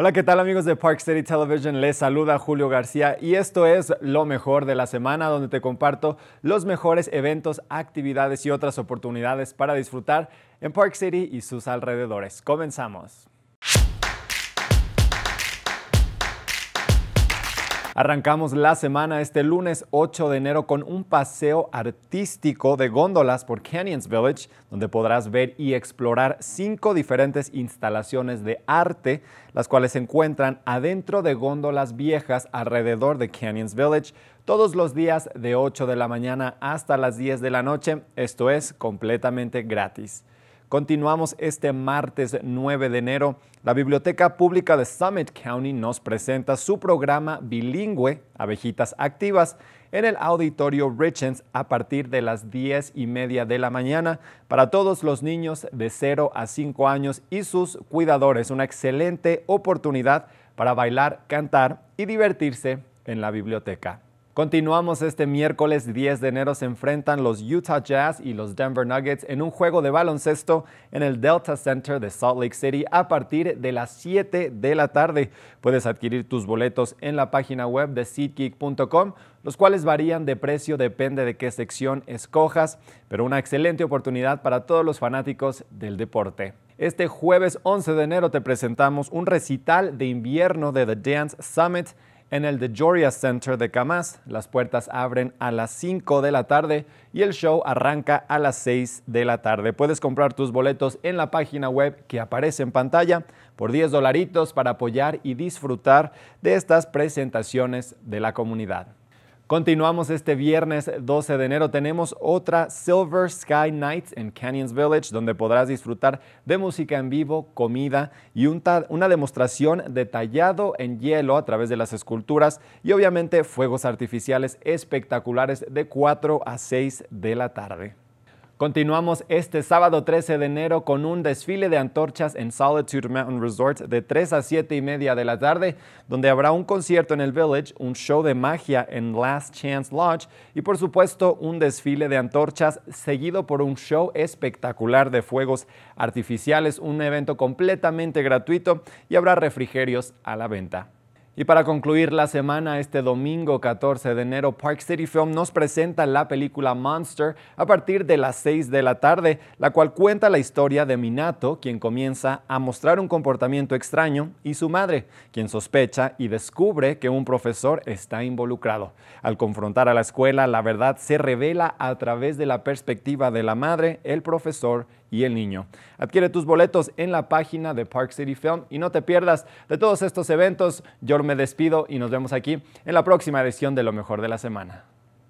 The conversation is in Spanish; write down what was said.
Hola, ¿qué tal amigos de Park City Television? Les saluda Julio García y esto es Lo Mejor de la Semana, donde te comparto los mejores eventos, actividades y otras oportunidades para disfrutar en Park City y sus alrededores. Comenzamos. Arrancamos la semana este lunes 8 de enero con un paseo artístico de góndolas por Canyons Village, donde podrás ver y explorar cinco diferentes instalaciones de arte, las cuales se encuentran adentro de góndolas viejas alrededor de Canyons Village todos los días de 8 de la mañana hasta las 10 de la noche. Esto es completamente gratis. Continuamos este martes 9 de enero. La Biblioteca Pública de Summit County nos presenta su programa bilingüe Abejitas Activas en el Auditorio Richens a partir de las 10 y media de la mañana para todos los niños de 0 a 5 años y sus cuidadores. Una excelente oportunidad para bailar, cantar y divertirse en la biblioteca. Continuamos este miércoles 10 de enero. Se enfrentan los Utah Jazz y los Denver Nuggets en un juego de baloncesto en el Delta Center de Salt Lake City a partir de las 7 de la tarde. Puedes adquirir tus boletos en la página web de SeatGeek.com, los cuales varían de precio, depende de qué sección escojas, pero una excelente oportunidad para todos los fanáticos del deporte. Este jueves 11 de enero te presentamos un recital de invierno de The Dance Summit en el The Joria Center de Camas, las puertas abren a las 5 de la tarde y el show arranca a las 6 de la tarde. Puedes comprar tus boletos en la página web que aparece en pantalla por 10 dolaritos para apoyar y disfrutar de estas presentaciones de la comunidad. Continuamos este viernes 12 de enero. Tenemos otra Silver Sky Nights en Canyons Village, donde podrás disfrutar de música en vivo, comida y una demostración detallado en hielo a través de las esculturas y obviamente fuegos artificiales espectaculares de 4 a 6 de la tarde. Continuamos este sábado 13 de enero con un desfile de antorchas en Solitude Mountain Resort de 3 a 7 y media de la tarde, donde habrá un concierto en el Village, un show de magia en Last Chance Lodge y por supuesto un desfile de antorchas seguido por un show espectacular de fuegos artificiales, un evento completamente gratuito y habrá refrigerios a la venta. Y para concluir la semana, este domingo 14 de enero, Park City Film nos presenta la película Monster a partir de las 6 de la tarde, la cual cuenta la historia de Minato, quien comienza a mostrar un comportamiento extraño, y su madre, quien sospecha y descubre que un profesor está involucrado. Al confrontar a la escuela, la verdad se revela a través de la perspectiva de la madre, el profesor y el niño. Adquiere tus boletos en la página de Park City Film y no te pierdas de todos estos eventos. Yo me despido y nos vemos aquí en la próxima edición de Lo Mejor de la Semana.